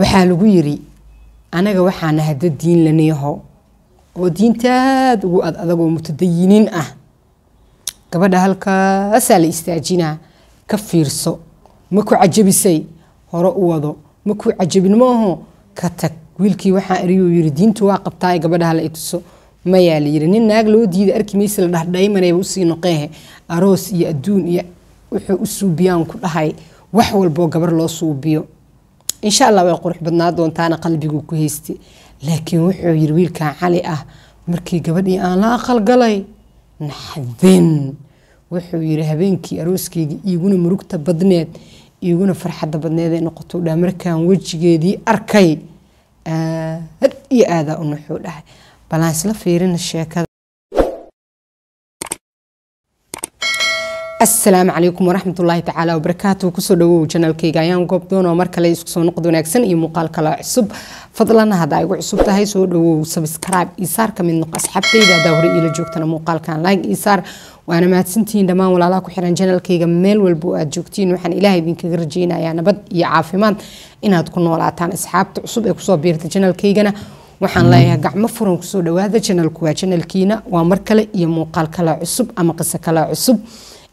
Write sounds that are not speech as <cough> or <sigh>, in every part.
waxaa lagu yiri anaga waxaana hadda diin laneeho oo diintaad ugu ad adag mutadayiniin ah gabadha halkaasaa la istaajinaa ka fiirso maku cajabisay hore u wado maku cajabin maaho ka tag wiilkii waxaa eriyuu yiri diintu waa qabtaa gabadha hala ituso mayaa layiri nin naag loo diiday arki mayse la dhahdhaymanayba usii noqeehe aroos iyo adduun iyo wuxuu u suubiyaan ku dhahay wax walboo gabar loo suubiyo insha allah way qurux badnaa doontaana qalbigu ku haysta laakiin wuxuu yiri wiilkan cali ah markii gabadhii aan la aqalgalay naxdin wuxuu yiri habeenkii arooskeyga iiguna murugta badneed iiguna farxadda badneed ay noqoto dhaa markaan wejigeedii arkay aad iyo aadaa u nuxuu dhahay balaan isla fiirina sheekada asalaamu calaykum waraxmatullaahi tacaala wabarakaatu kusoo dhawow janaalkayga ayaan goob doonoo mar kale isku soo noqod wanaagsan iyo muuqaal kale cusub fadlan haddaa igu cusub tahay soo dhawow sabskrib iyo ka mid noq asxaabtayda haddaa hore iila joogtana muuqaalkan like iyo waana mahadsantihiin dhammaan walaalaha ku xiran janaalkayga meel walba aad joogtiin waxaan ilaah idinkaga rajeynayaa nabad iyo caafimaad inaad ku noolaataan asxaabta cusub ee kusoo biirta janaalkaygana waxaan leeyahay gacmo furan kusoo dhawaada janaalku waa janaalkiina waa mar kale iyo muuqaal kale cusub ama qiso kale cusub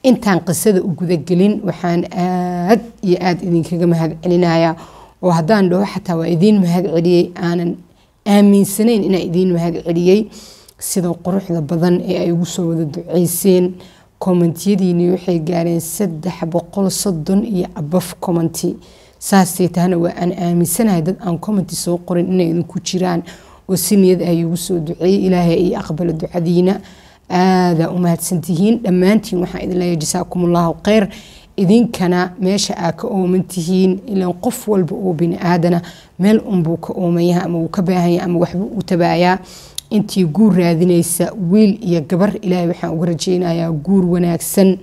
intaan qisada u gudagelin waxaan aad iyo aad idinkaga mahadcelinayaa oo haddaan dhaho xataa waa idiin mahadceliyey aanan aaminsanayn inaa idiin mahadceliyey sida quruxda badan ee ay ugu soo wada duceyseen kommentiyadiinii waxay gaareen saddex boqol soddon iyo abaf commenti saasay tahana waa aan aaminsanahay dad aan commenti soo qorin inay idinku jiraan oo si niyad ay ugu soo duceeyey ilaahay iyo aqbala ducadiina aadaa umahadsantihiin mahadsantihiin dhammaantiin waxaan idin leeyahay jasaakumullahu idinkana meesha aa ka ooman tihiin ilaan qof walba oo bini aadana meel unbuu ka ooman ama uu ka baahanya ama waxba u tabaayaa intii guur raadinaysa wiil iyo gabar ilaahay waxaan uga rajeynayaa guur wanaagsan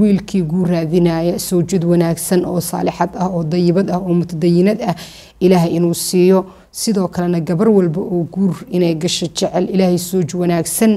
wiilkii guu raadinaya sowjad wanaagsan oo saalixad ah oo dayibad ah oo mutadayinad ah ilaahay inuu siiyo sidoo kalena gabar walba oo guur inay gasho jecel ilaahay sooj wanaagsan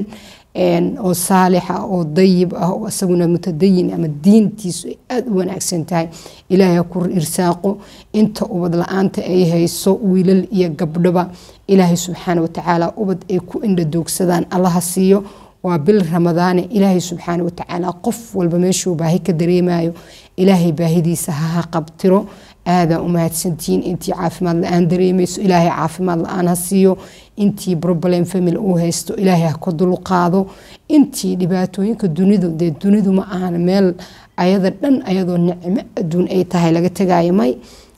oo saalixa oo dayib ah oo isaguna mutadayin ama diintiisu ay aada u wanaagsan tahay ilaahay ku irsaaqo inta ubad la-aanta ay hayso wiilal iyo gabdhoba ilaahay subxaana watacaala ubad ay ku indhadoogsadaan allaha siiyo waa bil ramadaane ilaahay subxaana watacaala qof walba meeshuu baahi ka dareemayo ilaahay baahidiisa ha qabtiro aadaa umahadsantihiin intii caafimaad la-aan dareemayso ilaahay caafimaad la-aan ha siiyo intii problem family uu haysto ilaahay ha ka dulqaado intii dhibaatooyinka dunidu dee dunidu ma ahan meel ayada dhan ayadoo nicmo adduun ay tahay laga tagaayo may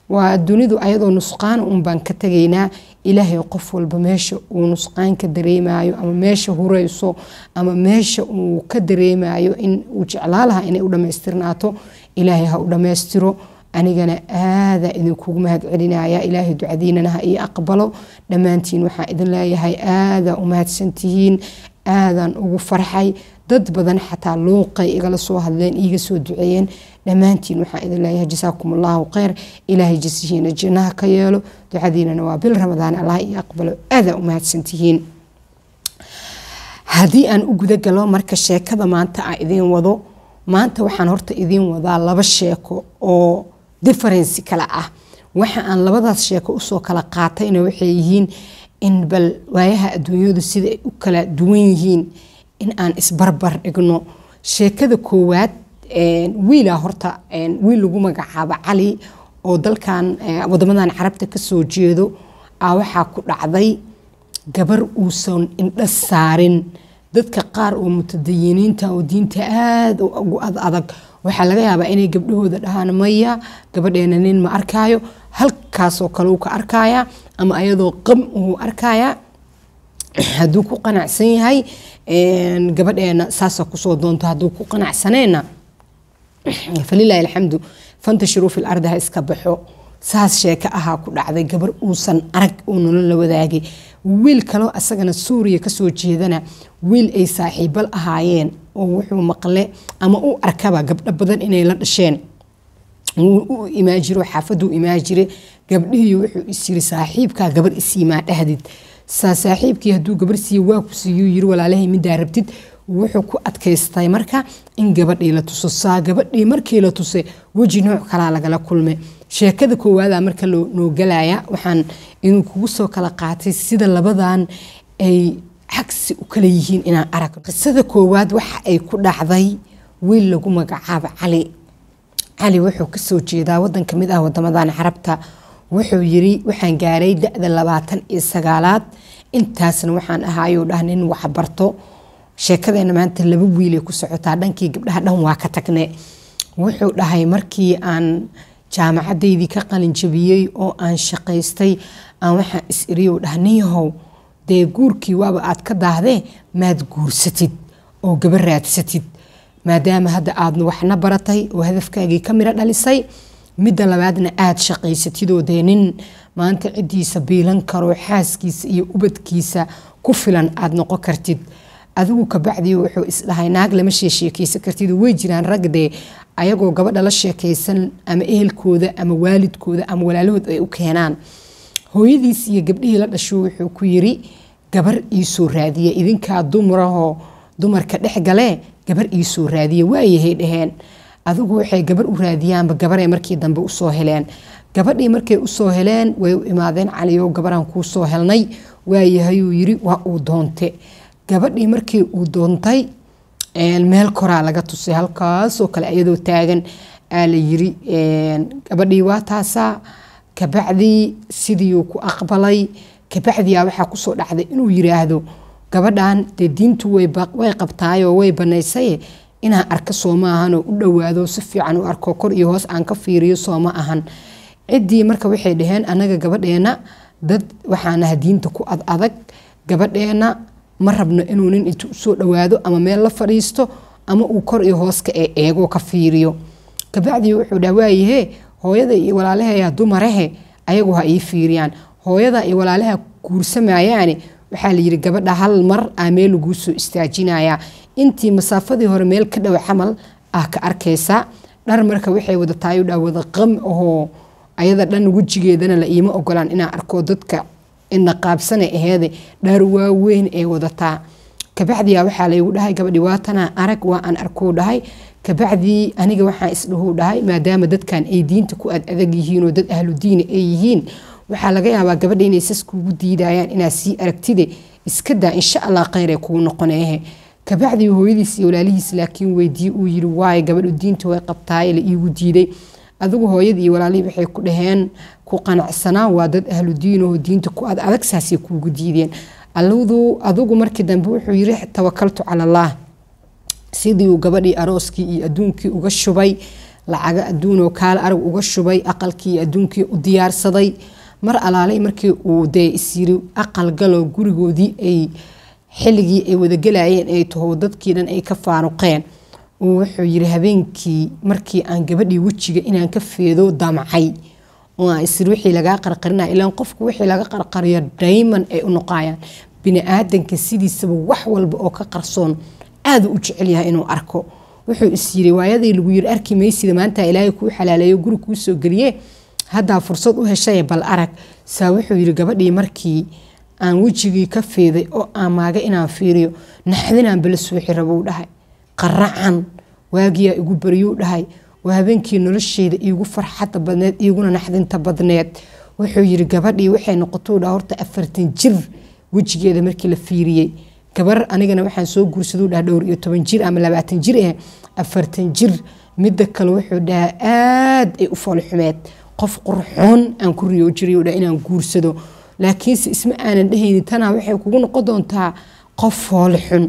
waa dunidu ayadoo nusqaana unbaan ka tagaynaa ilaahay qof walba meesha uu nusqaanka dareemayo ama meesha hurayso ama meesha uu ka dareemayo in uu jeclaalaha inay u dhammaystirnaato ilaahay ha u dhammaystiro anigana aadaa idinkugu mahad celinaya ilaahay ducadiinanaha ii aqbalo dhammaantiin waxaa idin leeyahay aadaa u mahadsantihiin aadaan ugu farxay dad badan xataa luuqay igala soo hadleen iiga soo duceeyeen dhammaantiin waxaa idin leeyahay jasaakum allahu kheyr ilaahay jasihiina jannaha ka yeelo ducadiinana waa bil ramadaan allah iyo aqbalo aadaa u haddii aan u gudagalo marka sheekada maanta a idiin wado maanta waxaan horta idiin wadaa laba sheeko oo differency kale ah waxa aan labadaas sheeko usoo kala qaatayna waxay yihiin in bal waayaha adduunyadu sida ay u kala duwan yihiin in aan isbarbar dhigno sheekada koowaad wiilaa ah horta wiil lagu magacaabo cali oo dalkan eh, wadamadan carabta kasoo jeedo a ah, waxaa ku dhacday gabar uusan indha saarin dadka qaar oo mutadayiniinta oo diinta aada ugu ad adag waxaa laga yaabaa inay gabdhahooda dhahaan maya gabadheena nin ma arkaayo halkaasoo kale uu ka arkaayaa ama ayadoo qam uu arkaayaa hadduu ku qanacsan yahay gabadheena saasa kusoo doonto haduu ku qanacsaneena falilahi alxamdu fantashiruu fi lardi ha iska baxo saas sheeke ahaa ku dhacday gabar uusan arag oo nolol wadaagay wiil kaloo asagana suuriya kasoo jeedana wiil ay saaxiibal ahaayeen oo wuxuu maqle ama u arkaba gabdho badan inay la dhasheen u imaajiro xaafaduu imaajire gabdhihii wuxuu isyiri saaxiibkaa gabar isiimaa dhahdid saa saaxiibkii hadduu gabar siiye waa ku siiyuu yiri walaalahay midaa rabtid wuxuu ku adkaystay marka in gabadhii la tuso saa gabadhii markii la tusay weji nooc kalaa lagala kulmay sheekada koowaada marka noogalaya galaya waxaan idin kugu soo kala qaatay sida labadan ay cagsi u kala yihiin inaan aragno qisada koowaad waxa ay ku dhacday wiil lagu magacaabo cali cali wuxuu kasoo jeedaa wadan kamid ah wadamadan carabta wuxuu yiri waxaan gaaray da-da labaatan iyo sagaalaad intaasna waxaan ahaayuu dhah nin waxbarto sheekadeena maanta laba wiilay ku socotaa dhankii gabdhaha dhan waa ka tagne wuxuu dhahay markii aan jaamacadaydii ka qalinjabiyey oo aan shaqaystay aan waxaan is iriyow dhah ninyahow dee guurkii waaba aad ka daahdee maad guursatid oo gaba raadsatid maadaama hadda aadna waxna baratay oo hadafkaagii ka miro dhalisay midda labaadna aada oo dee nin maanta ciddiisa biilan karoo xaaskiisa iyo ubadkiisa ku filan aad noqon kartid adigu kabacdii wuxuu isdhahay naag lama sheesheekeysan kartidu way jiraan rag dee ayagoo gabadha la sheekeysan ama ehelkooda ama waalidkooda ama walaalahood ay u keenaan hooyadiis iyo gabdhihii la dhasho wuxuu ku yiri gabar iisoo raadiye idinkaa dumarahoo dumarka dhex galee gabar iisoo raadiye waayahay dhaheen adigu waxay gabar u raadiyaanba gabaray markii dambe usoo heleen gabadhii markay usoo heleen way u imaadeen caliyow gabaraan kuu helnay waayahay yiri waa uu doonte gabadhii markii uu doontay meel koraa laga tusay halkaasoo kale iyadoo taagan aa la yiri gabadhii waa taasaa kabacdii sidiiuu ku aqbalay kabacdiyaa waxaa kusoo dhacday inuu yiraahdo gabadhan dee diintu way qabtaayoo way banaysaye inaan arka soo ahanoo u dhowaado si fiican u arko kor iyo hoos aan ka fiiriyo soo ahan ciddii marka waxay dhaheen anaga gabadheena dad waxaanaha diinta ku ad adag gabadheena ma rabno inuu nin intu usoo dhawaado ama meel la fadhiisto ama uu kor iyo hooska ee eegoo ka fiiriyo kabacdii wuxuu dhaa waayahe hooyada iyo walaalaheya dumarahe ayagu ha ii fiiriyaan hooyada iyo walaalaha guursamayaane waxaa layiri gabadha hal mar aa meel laguu soo istaajinayaa intii masaafadii hore meel ka dhow camal ah ka arkaysaa dhar marka waxay wada tahay wada qam ahoo ayada dhan wejigeedana la iima ogolaan inaa arko dadka ina qaabsana aheede dhaar waaweyn ee wadataa kabacdiyaa waxaa laygu dhahay gabadhi waatana arag waa aan arkuu dhahay kabacdii aniga waxaa isdhahuu dhahay maadaama dadkan ay diinta ku adadag yihiin dad ahludiina ay yihiin waxaa laga yaabaa gabadha inay saskuugu diidayaan inaa sii aragtide iskadaa insha allah kheyre kuu noqoneehe kabacdii hooyadiis iyo walaalihiis laakiin weydii uu yiri waaye gabadhu diinta way qabtaaye la iigu diiday adigu hooyadii iyo walaalihii waxay ku dhaheen ku qanacsanaa waa dad ahlu diinahoo diinta ku ad adagsaasay kuugu diideen alludu adugu markii dambe wuxuu yidhi tawakaltu cala allaah sidii uu gabadhii arooskii iyo adduunkii uga shubay lacaga adduunoo kaala arag uga shubay aqalkii iyo adduunkii u diyaarsaday mar alaalay markii uu dee isyiri aqal galo gurigoodii ay xilligii ay wada gelayeen ay taho dadkii dhan ay ka faaruqeen wuxuu yiri habeenkii markii aan gabadhii wejiga inaan ka feedo damcay isir wixii lagaa qarqarina ilaan qofku wixii laga qarqariyo dayman ay u noqayaan biniaadanka sidiisaba wax walba oo ka qarsoon aaduu u jecelyahay inuu arko wuxuu is yiri waayadii lagu yiri arki maysida maanta ilaahay kuu xalaaleeyo guri kuu soo geliye haddaa fursad u heshay bal arag saa wuxuu yiri gabadhii markii aan wejigii ka feeday oo aan inaan fiiriyo naxdinaan bala soo xirabo dhahay qaracan waagiyaa igu baryuu dhahay waa habeenkii nolosheyda iigu farxada badneed iiguna naxdinta badneed wuxuu yiri gabadhii waxay noqotuu dha horta afartan jir wejigeeda markii la fiiriyey gabar anigana waxaan soo guursaduu dhaha dhowr iyo toban jir ama labaatan jir eh afartan jir midda kale wuxuu dhahaa aada ay u foolxumeed qof qurxoon aan ku riyoo jirayu dha inaan guursado laakiinse isma aanan dhehaynin tanaa waxay kugu noqon doontaa qof foolxun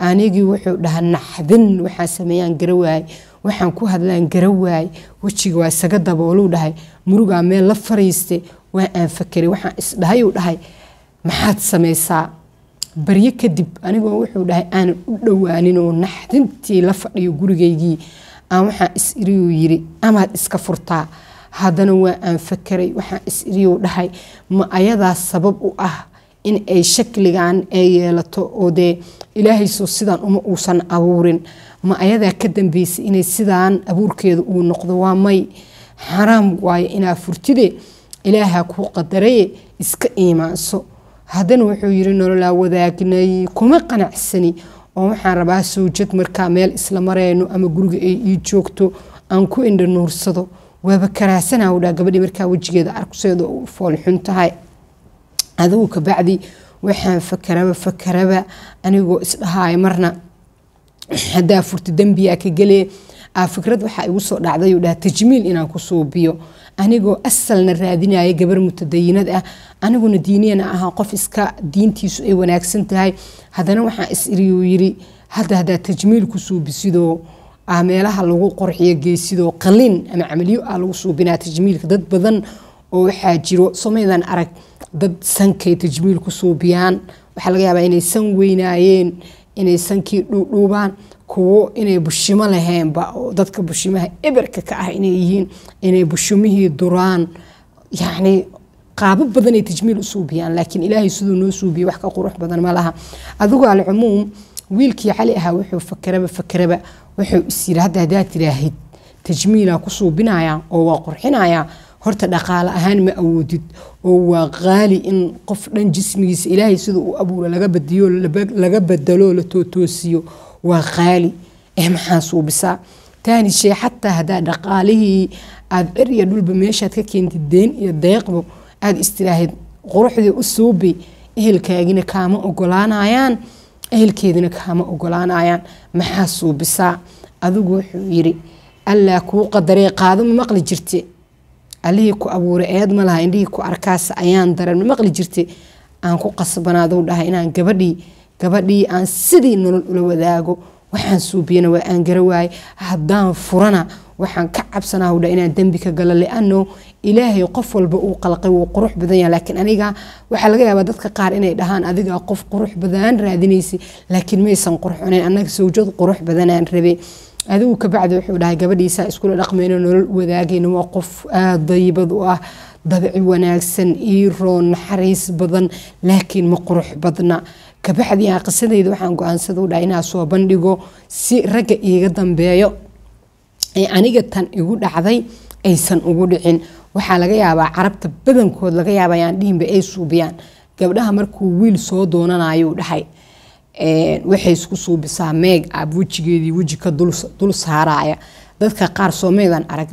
anigii wuxuu dhahaa naxdin waxaa sameeyaan garawaay waxaan ku hadlaan garawaay wejiga waa isaga dabooluu dhahay murugaa meel la fariistay waa aan fakeray waxaan isdhahayuu dhahay maxaad samaysaa baryo kadib anigoo wuxuu dhahay aanan u dhowaanin oo naxdintii la fadhiyo gurigaygii aan waxaan is iriyuu yiri amaad iska furtaa haddana waa aan fakeray waxaan is iriyuu dhahay ma ayadaa sabab u ah in ay shakligan ay yeelato oo dee ilaahayso sidan uma uusan abuurin ma ayadaa ka dambeysay inay sidaan abuurkeeda uu noqdo waa may xaraam waayo inaa furtide ilaaha kuu qadaraye iska iimaanso haddana wuxuu yiri nololaa wadaagnay kuma qanacsani oo waxaan rabaa soojad markaa meel isla mareyno ama guriga ay ii joogto aan ku indhanuursado waaba karaahsanaa udhaa gabadhii markaa wejigeeda arkuseeda u foolxun tahay adigu kabacdi waxaan fakaraba fakaraba anigoo isdhahaay marna hadaa furta dembiyaa ka gele fikrad waxaa igu soo dhacday dhaha tajmiil inaan ku suubiyo anigoo asalna raadinaya gabar mutadayinad ah aniguna diiniyana ahaa qof iska diintiisu ay wanaagsan tahay haddana waxaan isiriyu yiri hadda hadaa tajmiil ku suubisidoo meelaha lagu qorxiyo geesidoo qalin ama camaliyo ah lagu suubinaa tajmiilka dad badan oo waxaa jiro somaydan arag dad sankay tajmiil ku suubiyaan waxaa laga yaabaa inay san weynaayeen inay sankii dhuudhuubaan kuwo inay bushimo laheenba oo dadka bushimaha eberka ka ah inay yihiin inay bushimihii duraan yacni qaabo badanay tajmiil u suubiyaan laakiin ilaahay siduu noo suubiyey wax ka qurux badan ma laha adigu alcumuum wiilkii cali ahaa wuxuu fakeraba fakeraba wuxuu is yiri hadda haddaad tiraahid tajmiilaa ku suubinayaa oo waa qurxinayaa horta dhaqaale ahaan ma awoodid oo waa qaali in qof dhan jismigiisa ilaahay sida uu abuuro laga badiyo laga badalo la tootoosiyo waa qaali eh maxaan suubisaa taani shee xataa haddaa dhaqaalihii aad dheriya dhulba meeshaad ka keentid deen iyo deeqbo aada istilaahayd quruxdii u suubi ehelkaagina kaama ogolaanayaan ehelkeedina kaama ogolaanayaan maxaa suubisaa adigu wuxuu yidhi allaa kuu qadaree qaado maqli jirte allihii ku abuuray eed malaha laha indhihii ku arkaas ayaan dareen maqli jirtay aan ku qasbanaadou dhahay inaan gabadhii gabadhii aan sidii nolol ula wadaago waxaan suubiyana waa aan gara waayay haddaan furana waxaan ka cabsanaa dha inaan dembi ka galo liano ilaahay qof walba uu qalqay wuu qurux badan yaha laakiin aniga waxaa laga yaabaa dadka qaar inay dhahaan adigaa qof qurux badan raadinaysa laakiin maysan qurxonayn annaga sawjad qurux badanaan rabay adigu kabacdi wuxuu dhahay gabadhiisa iskula dhaqmayno nolol wadaagayno waa qof aada daybad u ah dabci wanaagsan iiroon naxariis badan laakiin ma qurux badna kabacdi aan qisadayda waxaan go-aansada u dhahay inaa soo bandhigo si ragga iiga dambeeyo ee aniga tan igu dhacday aysan ugu dhicin waxaa laga yaabaa carabta badankood laga yaaba aan dhihinba ay suubiyaan gabdhaha markuu wiil soo doonanayuu dhahay Eh, waxay isku suubisaa meeg ab ah, wejigeedii weji ka dul saaraya dadka qaar soomaydan arag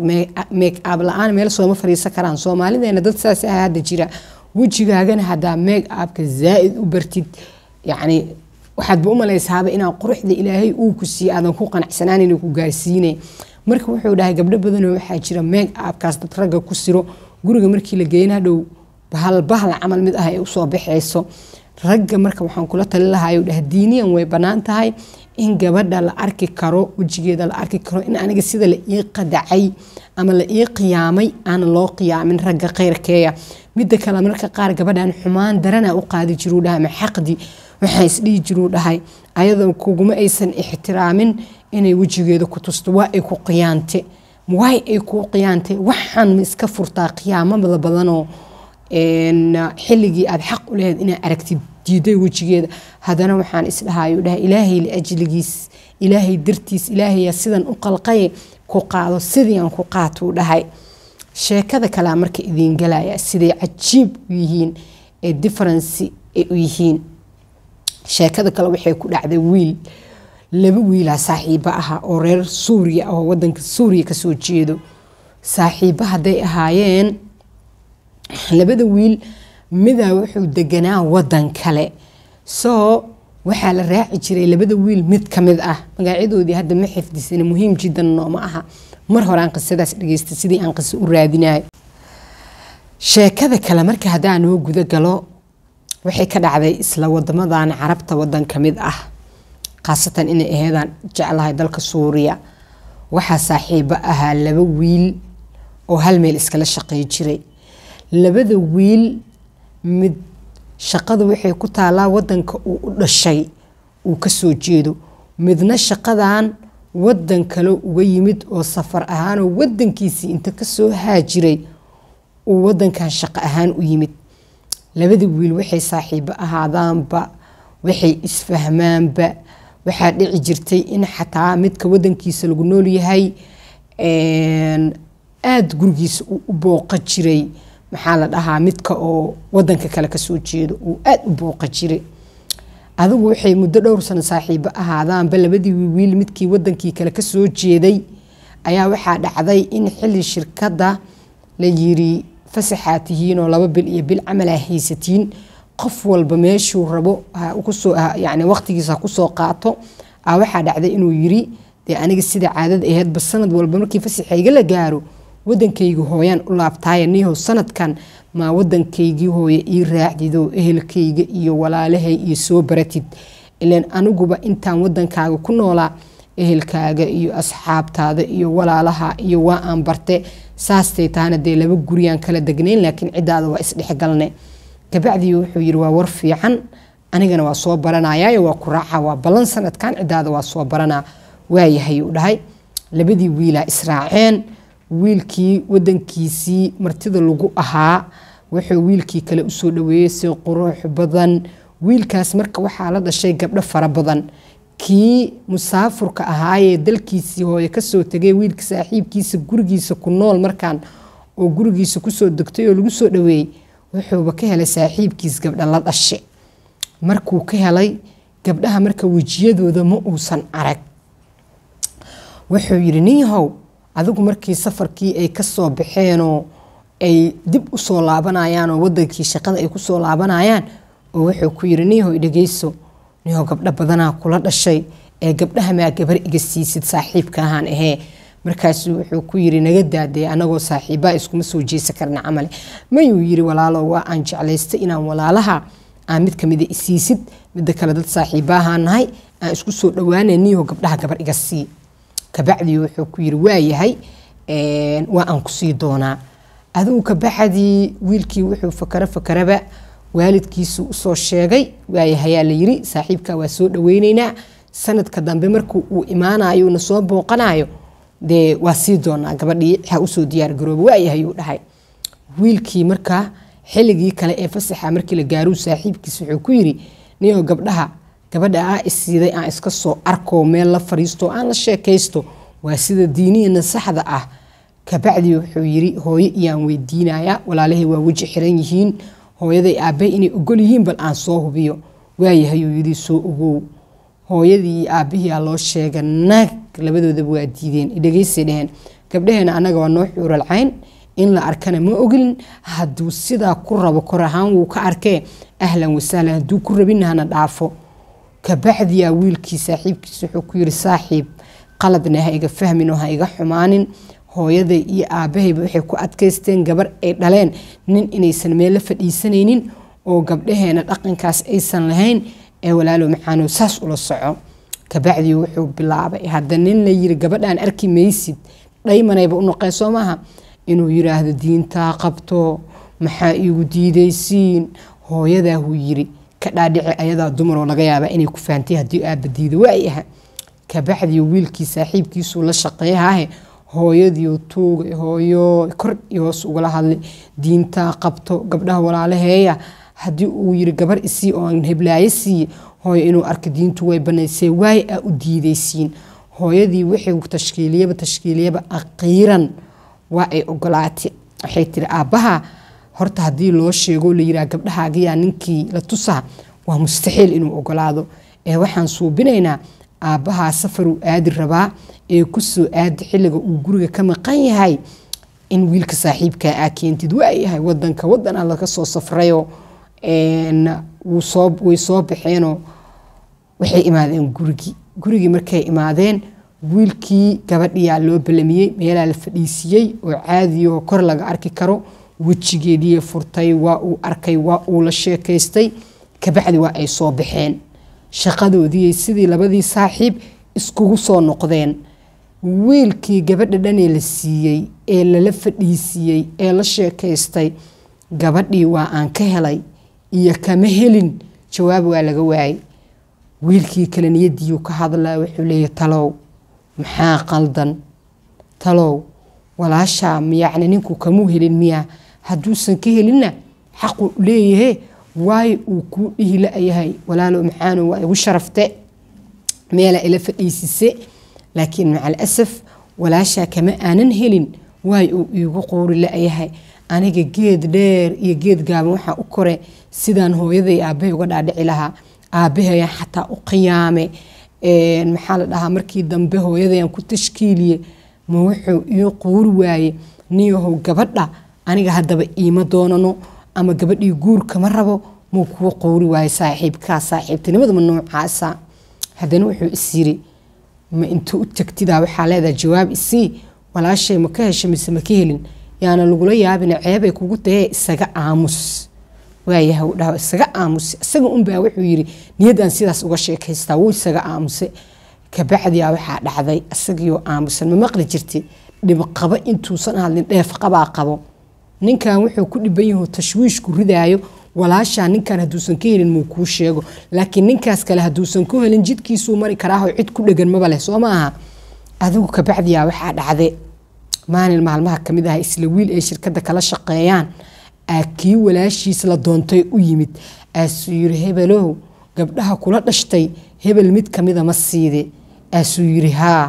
meeg ab la-aan meel sooma fadhiisan karaan soomaalideena dad saas ah hadda jira wejigaagana hadaa meeg abka zaa-id u bartid yacni waxaadba u malaysaaba quruxda ilaahay uu ku siiye aadan ku qanacsanaan inuu ku gaarsiinay marka wuxuu dhahay gabdho badanoo waxaa jira meeg aabkaas dad ragga ku siro guriga markii la geyn hadhow bahal bahal camal mid ah ay usoo baxayso ragga marka waxaan kula tali lahaa ayuu dhaha diiniyan way bannaan tahay in gabadha la arki karo wejigeeda la arki karo in aniga sida la ii qadacay ama la ii qiyaamay aan loo qiyaamin ragga khayrkeeya midda kale marka qaar gabadhan xumaan darana u qaadi jiruu dhahay ama xaqdi waxaa isdhihi jiruu dhahay ayadoo kuguma aysan ixtiraamin inay wejigeeda ku tusto waa ay ku qiyaante waay ay kuu qiyaante waxaan ma iska furtaa qiyaamada badanoo Uh, xiligii aad xaq u lahayd inaa aragtid diiday wejigeeda haddana waxaan isdhahayo dhaha ilaahay liajligiis ilaahay dartiis ilaahaya sidan u qalqaye ku qaado sidii aan ku qaatuu dhahay sheekada kalea marka idiin galaya siday cajiib u yihiin ee differency ay u yihiin sheekada kale waxay ku dhacday wiil laba wiilaa saaxiibo aha oo reer suuriya oo wadanka suuriya kasoo jeedo saaxiibo hadday ahaayeen labada wiil midaa wuxuu deganaa wadan kale soo waxaa la raaci jiray labada wiil mid kamid mid ah magacyadoodii hadda ma xifdisana muhiim jiddan nooma aha mar hore aan qisadaas dhegeysta sidii aan qiso u raadinayo sheekada kale marka haddaan oo guda galo waxay ka dhacday isla wadamadan carabta wadan ka ah khaasatan inay aheedaan jeclahay dalka suuriya waxaa saaxiibo ahaa laba wiil oo hal meel iskala shaqey jiray labada wiil mid shaqada waxay ku taalaa wadanka uu u dhashay uu kasoo jeedo midna shaqadan wadan kale uga yimid oo safar ahaanoo wadankiisii inta kasoo haajiray uu wadankan shaqo ahaan u yimid labada wiil waxay saaxiibo ahaadaanba waxay isfahmaanba waxaa dhici jirtay in xataa midka wadankiisa lagu nool yahay aada gurigiisa uu u booqa jiray maxaa la dhahaa midka oo wadanka kale kasoo jeedo uu aada u booqa jire adigu waxay muddo dhowr sano saaxiibo ahaadaanba labadii wiil midkii wadankii kale kasoo jeeday ayaa waxaa dhacday in xili shirkada la yiri fasaxaa tihiin oo laba bil iyo bil camalaa ah haysatiin qof walba meeshuu rabo n waqtigiisa hakusoo qaato waxaa dhacday inuu yiri dee aniga sida caadada aheedba sanad walba markii fasaxayga la gaaro wadankayga hooyaan u laabtaaya niyahow sanadkan maa wadankaygii hooye ii raacdido ehelkayga iyo walaalahay iyo soo baratid ilaan aniguba intaan wadankaaga ku noolaa ehelkaaga iyo asxaabtaada iyo walaalaha iyo waa aan barte saastay tahana dee laba guryaan kala degnayn laakiin ciddaada waa isdhexgalne gabacdii wuxuu yidhi waa war fiican anigana waa soo baranayaayo waa ku raaca waa ballan sanadkan ciddaada waa soo baranaa waayahay uu dhahay labadii wiilaa israaceen wiilkii wadankiisii martida lagu ahaa wuxuu wiilkii kale usoo dhaweeyey si qurux badan wiilkaas marka waxaa la dhashay gabdho fara badan kii musaafurka ahaayee dalkiisii hooye kasoo tegay wiilka saaxiibkiisa gurigiisa ku nool markaan oo gurigiisa kusoo degtay oo lagu soo dhaweeyey wuxuuba ka helay saaxiibkiis gabdha la dhashe markuu ka helay gabdhaha marka wejiyadooda ma uusan arag wuxuu yidhi ninyahow adigu markii safarkii ay kasoo baxeenoo ay dib usoo laabanayaanoo wadankii shaqada ay kusoo laabanayaan oo wuxuu ku yiri niyaho dhegeyso niyaho gabdho badanaa kula dhashay ee gabdhaha maa gabar iga siisid saaxiibka ahaan ahee markaasu wuxuu ku yiri naga daadee anagoo saaxiibaa iskuma soo jeesa karna camale mayuu yiri walaalo waa aan jeclaystay inaan walaalaha aan mid kamida isiisid midda kale dad saaxiibaahaa nahay aan isku soo dhawaanay niyaho gabdhaha gabar iga sii kabacdii wuxuu ku yiri waayahay yahay waa aan kusii doonaa adigu kabaxadii wiilkii wuxuu fakaro fakaraba waalidkiisu usoo sheegay waayahayaa la yiri saaxiibka waa soo dhaweyneynaa sanadka dambe markuu uu imaanayo na soo booqanayo dee waa sii doonaa gabadhii ha usoo diyaargarooba waayahay uu dhahay wiilkii markaa xilligii kale ee fasaxa markii la gaaruu saaxiibkiis wuxuu ku yiri ninoo gabdhaha gabadha aa ah isiiday aan iska soo arko meel la fariisto aan la sheekaysto waa sida diiniyana saxda ah kabacdi wuxuu yiri hooyo iyaan weydiinayaa walaalahay waa weji xiran yihiin hooyaday aabe inay ogol yihiin bal aan soo hubiyo waayahayuu yiri soo ogow hooyadii aabihiia loo sheega naag labadoodaba waa diideen dhegeysay dheheen gabdhaheena annaga waa noo xuuralcayn in la arkana ma ogilin hadduu sidaa ku rabo kor ahaan wuu ka arkee ahlan wasahlan hadduu ku rabinahana dhaafo kabacdiyaa wiilkii saaxiibkiis wuxuu ku yiri saaxiib qaladna ha iga fahmin oo ha iga xumaanin hooyaday iyo aabahayba waxay ku adkaysteen gabar ay dhaleen nin inaysan meella fadhiisanaynin oo gabdhaheena dhaqankaas aysan lahayn ee walaalow maxaanuu saas ula soco kabacdii wuxuu bilaabay hadda nin la yiri gabadhaan arki maysid dhaymanayba u noqeen soo maaha inuu yiraahdo diintaa qabto maxaa iigu diidaysiin hooyadaa huu yiri ka dhaadhici ayadaa dumaroo laga yaaba inay ku fahamtay haddii aabba diido waa ay aha kabacdiyo wiilkii saaxiibkiisuu la shaqeeyahaahe hooyadiioo tuugay hooyo kor kordhii hoos ugala hadlay diintaa qabto gabdhaha walaalaheeya haddii uu yiri gabar isii ooan heblaayo siiye hooyo inuu arka diintu way banaysee waay a u diidaysiin hooyadii wixii tashkiiliyaba tashkiiliyaba aqiiran waa ay ogolaatay waxay tiri aabbaha horta haddii loo sheego la yiraha ninkii la tusaa waa mustaxiil inuu ogolaado ee waxaan suubinaynaa aabbahaa safaruu aadi rabaa ee kusoo aadi xilliga uu guriga ka maqan yahay in wiilka saaxiibka aa ah keentid waa yahay wadanka wadanaa laga soo safrayo way soo baxeenoo waxay imaadeen gurigii gurigii markay imaadeen wiilkii gabadhiyaa loo balamiyey meelaa la fadhiisiyey oo caadiyaoo kor laga arki karo wejigeediiy furtay waa uu arkay waa uu la sheekaystay kabacdi waa ay soo baxeen shaqadoodiiy sidii labadii saaxiib iskugu soo noqdeen wiilkii gabadha dhanee la siiyey ee lala fadhiisiiyey ee la sheekaystay gabadhii waa aan ka helay iyo kama helin jawaab waa laga waayay wiilkii kale niyadiiyuu ka hadlaa wuxuu leeya talow maxaa qaldan talow walaashaa yacni ninku kamuu helin miyaa hadduusan ka helinna xaqu leeyahe waay uu kuu dhihi yahay walaalo maxaano waa igu sharafte meelaa ila fadhiisise laakiin macalasaf walaashaa kama aanan helin waay uu iigu quuri la-yahay aniga geed dheer iyo geed gaaban waxaa u kore sidaan hooyaday aabbahay uga dhaadhici lahaa aabbahayaa xataa u qiyaame maxaa la dhahaa markii dambe hooyadayaan ku tashkiiliye ma wuxuu ii quuri waaye niyahow gabadha aniga haddaba iima doonano ama gabadhii guurka ma rabo muu kuwa qowri waayo saaxiibkaa saaxiibtinimaduma noocaasa haddana wuxuu is ma intuu u tagtidaa waxaa leedaha jawaab isii walaashay ma ka hesho mise ma ka helin yaana lagula yaabina ceebay kugu dayee isaga aamus waayahawdha isaga aamus isaga unbaa wuxuu yiri niyadan sidaas uga sheekaystaa wuu isaga aamuse kabacdiyaa waxaa dhacday isagiioo aamusan ma maqli jirti dhibqabo intuusan hadlin dheef qabaa qabo ninkan wuxuu ku dhiban yaho tashwiishku ridaayo walaashaa ninkan hadduusan ka helin muu kuu sheego laakiin ninkaas kale hadduusan ku helin jidkiisuu mari karaaho cid ku dhegan maba leh soo ma aha adigu kabacdiyaa waxaa dhacde maalin maalmaha kamid ah isla wiil ay shirkadda kala shaqeeyaan kii walaashiis la doontay u yimid aasuu yiri hebelow gabdhaha kula dhashtay hebel mid kamida ma siide aasuu yiri haa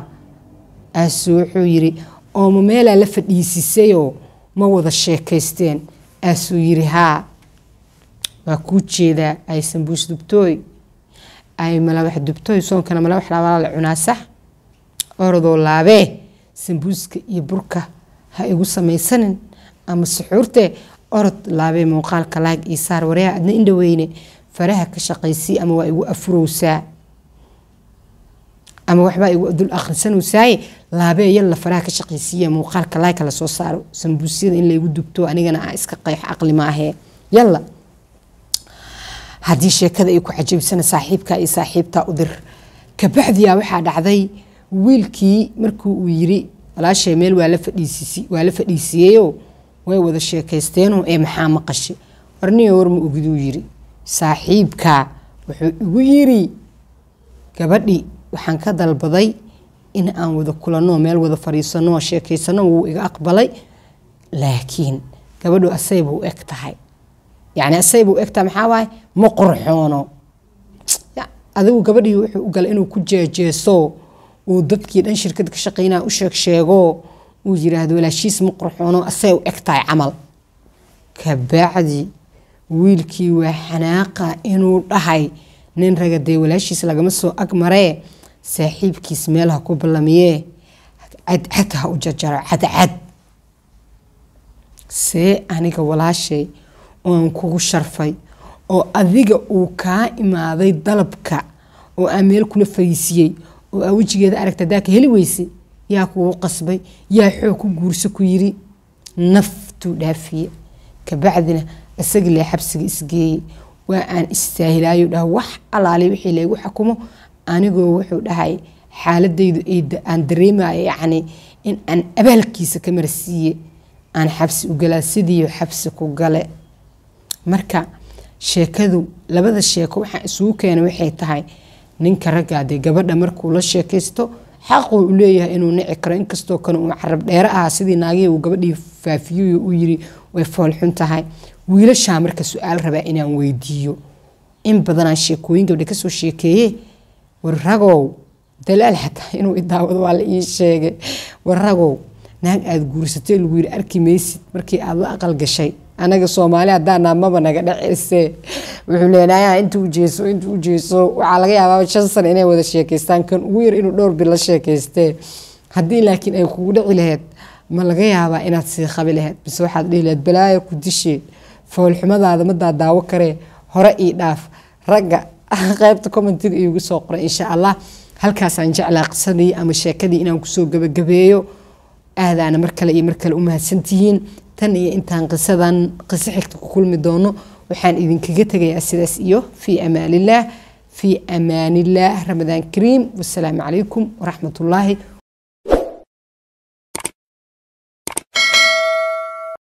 aasuu wuxuu yiri ooma meelaa la fadhiisisayoo ma wada sheekaysteen aasuu yiri haa waa kuu jeedaa ay sambuus dubtooy ay malawax dubtooy soonkana malawax laabaa la orodoo laabee sambuuska iyo burka ha igu samaysanin ama suxuurte orod laabee muuqaalka laag iyo saar wareha adna indhaweyne faraha ka shaqaysii ama waa igu afurowsaa ama waxbaa igu dul akhrisanowsaaye laabe iyo lafaraha ka shaqaysiiya muuqaalka laayka lasoo saaro sambuusyada in laygu dubto anigana aan iska qeex caqli maahee yalla haddii sheekada ay ku cajabisana saaxiibka iyo saaxiibtaa u dir kabacdiyaa waxaa dhacday wiilkii markuu uu yiri walaashee meel waa la fadhiisiiyeyoo way wada sheekaysteenoo ee maxaa maqashe warniga war ma ogiduu yiri saaxiibkaa wuxuu igu yiri gabadhi waxaan ka dalbaday in aan wada kulano meel wada fariisano sheekaysano wuu iga aqbalay laakiin gabadhu asayba u eg tahay yani asayba u eg tahay maxaa ma qorxoono adigu gabadhii wuxuu u galay inuu ku jeejeeso uu dadkii dhan shirkad ka shaqaynaa u sheeg sheego uu yiraahdo walaashiis ma qorxoono asay u eg tahay camal kabacdi wiilkii waa xanaaqa inuu dhahay nin raga dee walaashiis lagama soo agmaree saaxiibkiis meelaha ku ballamiyee cadcad ha u jarjaro cadcad see aniga walaashay oan kugu sharfay oo adiga uu kaa imaaday dalabka oo aa meel kula fariisiyey oo aa wejigeeda aragta daaka heli weyse yaa kugu qasbay yaa xoog ku guurso ku yiri naftuu dhaafiye kabacdina isagii lee xabsiga isgeeyey waa aan istaahilaayo dhah wax alaali wixii laygu xukumo anigoo wuxuu dhahay xaaladaydu aan dareemayo yacni in aan abaalkiisa ka marsiiye aan xabsi u galaa sidiiyo xabsi ku gale marka sheekadu labada sheeko waxaa isugu keena waxay tahay ninka raggaa gabadha markuu la sheekaysto xaquu u leeyahay inuu nici karo inkastoo kale uu carab dheere ahaa sidii naagihii uu gabadhii faafiyey u yiri way foolxun tahay wiilashaa marka su-aal rabaa inaan weydiiyo in badanaa sheekooyin gabdhe kasoo sheekeeye warragow dalaal xataa <laughs> inuu idaawado waa la ii sheegay warragow naag aad guursatay lagu yiri arki maysid markii aada la aqal gashay anaga soomaali haddaanaa maba naga dhacise wuxuu leenayaha inta ujeeso inta ujeeso waxaa laga yaabaa shan sano inay wada sheekaystaan kan ugu yar inuu dhowr bil la sheekaystee haddii laakiin ay kugu dhici lahayd ma laga yaabaa inaad sii qabi lahayd mise waxaad dhihi lahayd balaayo ku dishee foolxumadaada madaa daawo karee hore ii dhaaf ragga qeybta commentiga iigu soo qoray insha allah halkaasaan jeclaa qisadii ama sheekadii inaan kusoo gebagabeeyo aadaana mar kale iyo mar kale u mahadsantihiin tan iyo intaan qisadan qiso xigta ku kulmi doono waxaan idinkaga tegayaa sidaas iyo fii amaanillaah fii amaanillaah ramadaan kariim wasalaamu calaykum waraxmatullaahi